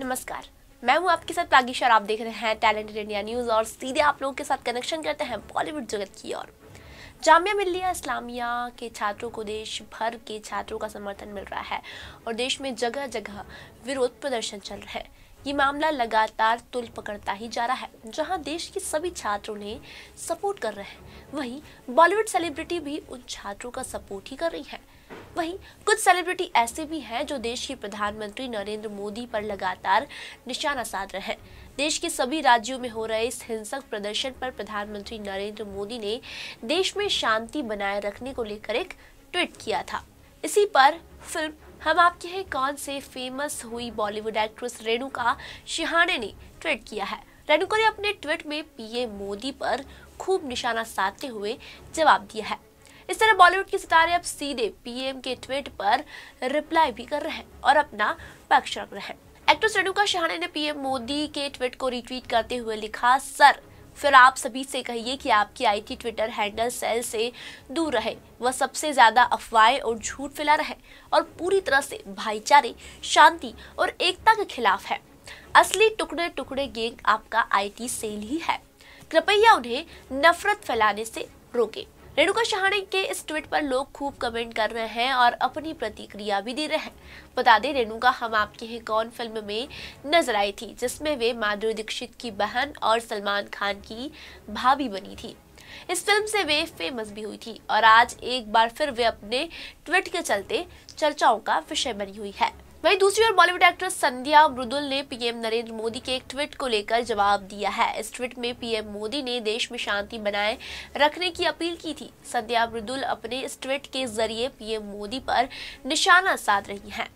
नमस्कार मैं हूं आपके साथ प्रागी और आप देख रहे हैं टैलेंटेड इंडिया न्यूज़ और सीधे आप लोगों के साथ कनेक्शन करते हैं बॉलीवुड जगत की ओर जामिया मिलिया इस्लामिया के छात्रों को देश भर के छात्रों का समर्थन मिल रहा है और देश में जगह जगह विरोध प्रदर्शन चल रहे हैं ये मामला लगातार तुल पकड़ता ही जा रहा है जहां देश के सभी छात्रों ने सपोर्ट कर रहे हैं वहीं बॉलीवुड सेलिब्रिटी भी उन छात्रों का सपोर्ट ही कर रही है वहीं कुछ सेलिब्रिटी ऐसे भी हैं जो देश के प्रधानमंत्री नरेंद्र मोदी पर लगातार निशाना साध रहे हैं देश के सभी राज्यों में हो रहे इस हिंसक प्रदर्शन पर प्रधानमंत्री नरेंद्र मोदी ने देश में शांति बनाए रखने को लेकर एक ट्वीट किया था इसी पर फिल्म हम आपके हैं कौन से फेमस हुई बॉलीवुड एक्ट्रेस रेणुका शिहाने ने ट्वीट किया है रेणुका ने अपने ट्वीट में पीएम मोदी पर खूब निशाना साधते हुए जवाब दिया है इस तरह बॉलीवुड के सितारे अब सीधे पीएम के ट्वीट पर रिप्लाई भी कर रहे हैं और अपना पक्ष रख रहे हैं एक्ट्रेस रेणुका शहाणे ने पीएम मोदी के ट्वीट को रिट्वीट करते हुए लिखा सर फिर आप सभी से कहिए कि आपकी आईटी ट्विटर हैंडल सेल से दूर रहे वह सबसे ज्यादा अफवाहें और झूठ फैला रहे और पूरी तरह से भाईचारे शांति और एकता के खिलाफ है असली टुकड़े टुकड़े गैंग आपका आईटी सेल ही है कृपया उन्हें नफरत फैलाने से रोके रेणुका शहाणे के इस ट्वीट पर लोग खूब कमेंट कर रहे हैं और अपनी प्रतिक्रिया भी दे रहे हैं बता दें रेणुका हम आपके हैं कौन फिल्म में नजर आई थी जिसमें वे माधुरी दीक्षित की बहन और सलमान खान की भाभी बनी थी इस फिल्म से वे फेमस भी हुई थी और आज एक बार फिर वे अपने ट्वीट के चलते चर्चाओं का विषय बनी हुई है वहीं दूसरी ओर बॉलीवुड एक्ट्रेस संध्या मृदुल ने पीएम नरेंद्र मोदी के एक ट्वीट को लेकर जवाब दिया है इस ट्वीट में पीएम मोदी ने देश में शांति बनाए रखने की अपील की थी संध्या मृदुल अपने इस ट्वीट के जरिए पीएम मोदी पर निशाना साध रही हैं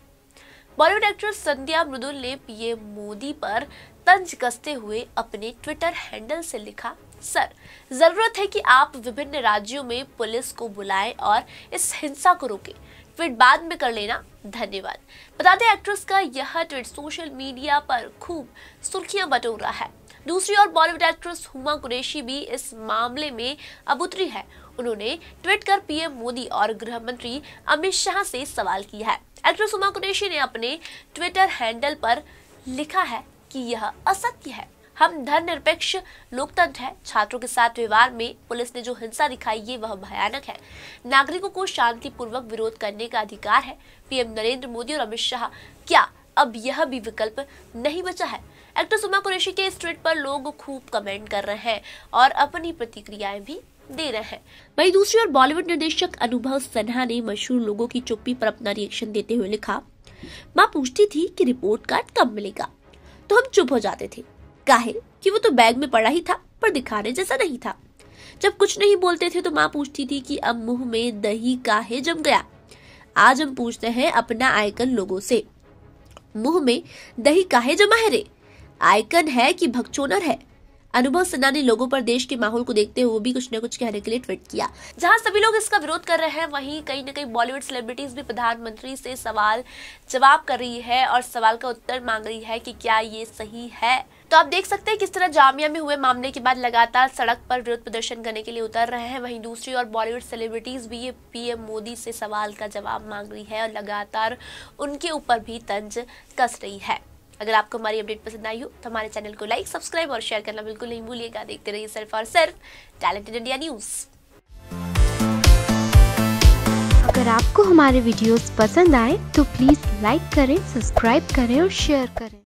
बॉलीवुड एक्ट्रेस संध्या मृदुल ने पीएम मोदी पर तंज कसते हुए अपने ट्विटर हैंडल से लिखा सर जरूरत है कि आप विभिन्न राज्यों में पुलिस को बुलाएं और इस हिंसा को रोकें ट्वीट बाद में कर लेना धन्यवाद बता दें एक्ट्रेस का यह ट्वीट सोशल मीडिया पर खूब सुर्खियां बटोर रहा है दूसरी ओर बॉलीवुड एक्ट्रेस हुमा कुरेशी भी इस मामले में अब उतरी है उन्होंने ट्वीट कर पीएम मोदी और गृह मंत्री अमित शाह से सवाल किया है एक्ट्रेस हुमा कुरेशी ने अपने ट्विटर हैंडल पर लिखा है कि यह असत्य है हम निरपेक्ष लोकतंत्र है छात्रों के साथ व्यवहार में पुलिस ने जो हिंसा दिखाई है वह भयानक है नागरिकों को शांतिपूर्वक विरोध करने का अधिकार है पीएम नरेंद्र मोदी और अमित शाह क्या अब यह भी विकल्प नहीं बचा है एक्टर सुमा कुरेशी के ट्वीट पर लोग खूब कमेंट कर रहे हैं और अपनी प्रतिक्रियाएं भी दे रहे हैं वही दूसरी ओर बॉलीवुड निर्देशक अनुभव सिन्हा ने मशहूर लोगों की चुप्पी पर अपना रिएक्शन देते हुए लिखा माँ पूछती थी कि रिपोर्ट कार्ड कब मिलेगा तो हम चुप हो जाते थे काहे कि वो तो बैग में पड़ा ही था पर दिखाने जैसा नहीं था जब कुछ नहीं बोलते थे तो माँ पूछती थी कि अब मुंह में दही काहे जम गया आज हम पूछते हैं अपना आयकन लोगों से मुंह में दही काहे जमा है रे आयकन है कि भगचोनर है अनुभव सिन्हा ने लोगों पर देश के माहौल को देखते हुए भी कुछ न कुछ कहने के लिए ट्वीट किया जहां सभी लोग इसका विरोध कर रहे हैं वहीं कहीं न कहीं बॉलीवुड सेलिब्रिटीज भी प्रधानमंत्री से सवाल जवाब कर रही है और सवाल का उत्तर मांग रही है कि क्या ये सही है तो आप देख सकते हैं किस तरह जामिया में हुए मामले के बाद लगातार सड़क पर विरोध प्रदर्शन करने के लिए उतर रहे हैं वहीं दूसरी ओर बॉलीवुड सेलिब्रिटीज भी ये पीएम मोदी से सवाल का जवाब मांग रही है और लगातार उनके ऊपर भी तंज कस रही है अगर आपको हमारी अपडेट पसंद आई हो तो हमारे चैनल को लाइक सब्सक्राइब और शेयर करना बिल्कुल नहीं भूलिएगा देखते रहिए सिर्फ और सिर्फ टैलेंटेड इंडिया न्यूज़ अगर आपको हमारे वीडियोस पसंद आए तो प्लीज़ लाइक करें सब्सक्राइब करें और शेयर करें